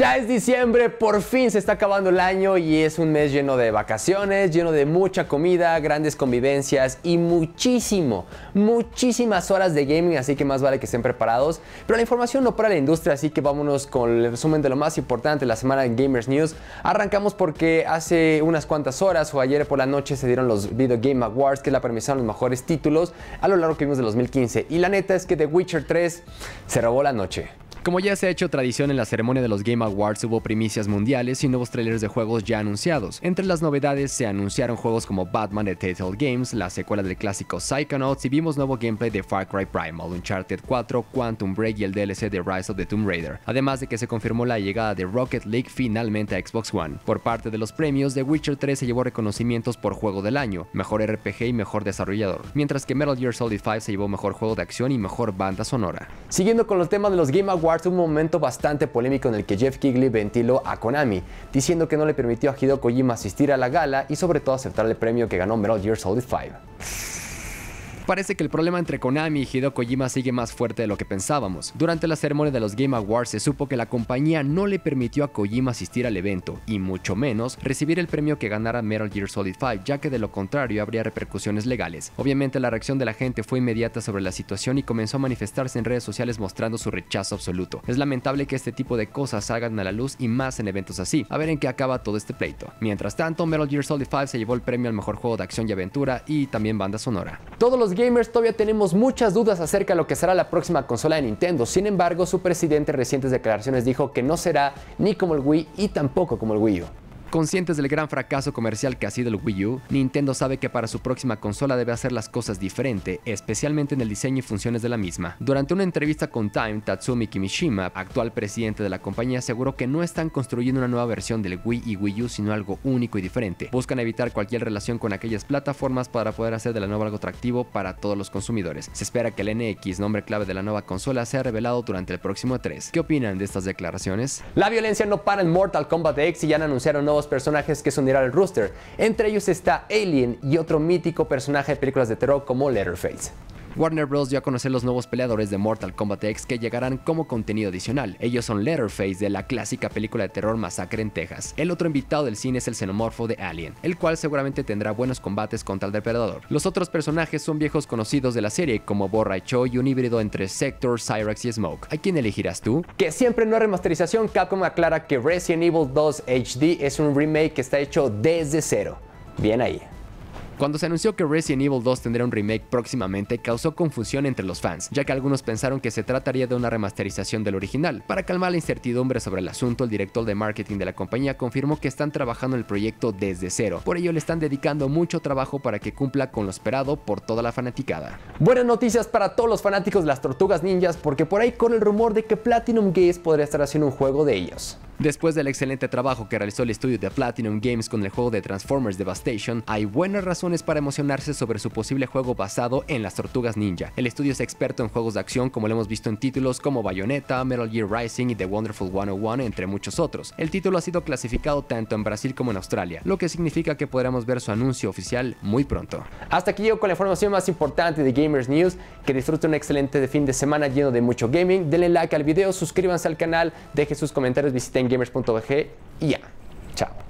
Ya es diciembre, por fin se está acabando el año y es un mes lleno de vacaciones, lleno de mucha comida, grandes convivencias y muchísimo, muchísimas horas de gaming, así que más vale que estén preparados. Pero la información no para la industria, así que vámonos con el resumen de lo más importante de la semana en Gamers News. Arrancamos porque hace unas cuantas horas o ayer por la noche se dieron los Video Game Awards, que es la premiación de los mejores títulos a lo largo que vimos de 2015. Y la neta es que The Witcher 3 se robó la noche. Como ya se ha hecho tradición en la ceremonia de los Game Awards hubo primicias mundiales y nuevos trailers de juegos ya anunciados. Entre las novedades se anunciaron juegos como Batman de Telltale Games, la secuela del clásico Psychonauts y vimos nuevo gameplay de Far Cry Primal, Uncharted 4, Quantum Break y el DLC de Rise of the Tomb Raider, además de que se confirmó la llegada de Rocket League finalmente a Xbox One. Por parte de los premios, The Witcher 3 se llevó reconocimientos por Juego del Año, Mejor RPG y Mejor Desarrollador, mientras que Metal Gear Solid 5 se llevó Mejor Juego de Acción y Mejor Banda Sonora. Siguiendo con los temas de los Game Awards, fue un momento bastante polémico en el que Jeff Kigley ventiló a Konami, diciendo que no le permitió a Hideo Kojima asistir a la gala y sobre todo aceptar el premio que ganó Metal Gear Solid 5. Parece que el problema entre Konami y Hideo Kojima sigue más fuerte de lo que pensábamos. Durante la ceremonia de los Game Awards se supo que la compañía no le permitió a Kojima asistir al evento, y mucho menos recibir el premio que ganara Metal Gear Solid 5, ya que de lo contrario habría repercusiones legales. Obviamente la reacción de la gente fue inmediata sobre la situación y comenzó a manifestarse en redes sociales mostrando su rechazo absoluto. Es lamentable que este tipo de cosas salgan a la luz y más en eventos así. A ver en qué acaba todo este pleito. Mientras tanto, Metal Gear Solid 5 se llevó el premio al mejor juego de acción y aventura y también banda sonora. Todos los gamers todavía tenemos muchas dudas acerca de lo que será la próxima consola de Nintendo, sin embargo su presidente en recientes declaraciones dijo que no será ni como el Wii y tampoco como el Wii U. Conscientes del gran fracaso comercial que ha sido el Wii U, Nintendo sabe que para su próxima consola debe hacer las cosas diferente, especialmente en el diseño y funciones de la misma. Durante una entrevista con Time, Tatsumi Kimishima, actual presidente de la compañía, aseguró que no están construyendo una nueva versión del Wii y Wii U, sino algo único y diferente. Buscan evitar cualquier relación con aquellas plataformas para poder hacer de la nueva algo atractivo para todos los consumidores. Se espera que el NX, nombre clave de la nueva consola, sea revelado durante el próximo 3. E ¿Qué opinan de estas declaraciones? La violencia no para en Mortal Kombat X y ya han anunciado nuevos personajes que se unirán al Rooster, Entre ellos está Alien y otro mítico personaje de películas de terror como Letterface. Warner Bros. dio a conocer los nuevos peleadores de Mortal Kombat X que llegarán como contenido adicional. Ellos son Letterface de la clásica película de terror Masacre en Texas. El otro invitado del cine es el xenomorfo de Alien, el cual seguramente tendrá buenos combates contra el depredador. Los otros personajes son viejos conocidos de la serie, como Borra y Cho y un híbrido entre Sector, Cyrax y Smoke. ¿A quién elegirás tú? Que siempre no hay remasterización, Capcom aclara que Resident Evil 2 HD es un remake que está hecho desde cero. Bien ahí. Cuando se anunció que Resident Evil 2 tendría un remake próximamente, causó confusión entre los fans, ya que algunos pensaron que se trataría de una remasterización del original. Para calmar la incertidumbre sobre el asunto, el director de marketing de la compañía confirmó que están trabajando en el proyecto desde cero. Por ello le están dedicando mucho trabajo para que cumpla con lo esperado por toda la fanaticada. Buenas noticias para todos los fanáticos de las tortugas ninjas porque por ahí corre el rumor de que Platinum Games podría estar haciendo un juego de ellos. Después del excelente trabajo que realizó el estudio de Platinum Games con el juego de Transformers Devastation, hay buenas razones para emocionarse sobre su posible juego basado en las tortugas ninja. El estudio es experto en juegos de acción como lo hemos visto en títulos como Bayonetta, Metal Gear Rising y The Wonderful 101, entre muchos otros. El título ha sido clasificado tanto en Brasil como en Australia, lo que significa que podremos ver su anuncio oficial muy pronto. Hasta aquí llego con la información más importante de Gamers News, que disfruten un excelente fin de semana lleno de mucho gaming, denle like al video, suscríbanse al canal, dejen sus comentarios, visiten gamers.bg y ya. Chao.